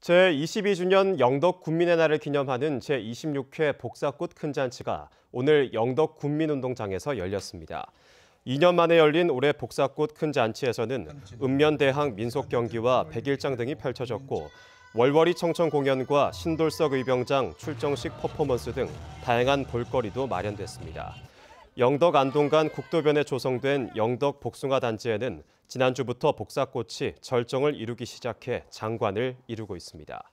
제22주년 영덕 군민의 날을 기념하는 제26회 복사꽃 큰잔치가 오늘 영덕 군민운동장에서 열렸습니다. 2년 만에 열린 올해 복사꽃 큰잔치에서는 읍면대항 민속경기와 백일장 등이 펼쳐졌고 월월이 청천 공연과 신돌석 의병장 출정식 퍼포먼스 등 다양한 볼거리도 마련됐습니다. 영덕 안동간 국도변에 조성된 영덕 복숭아 단지에는 지난주부터 복사꽃이 절정을 이루기 시작해 장관을 이루고 있습니다.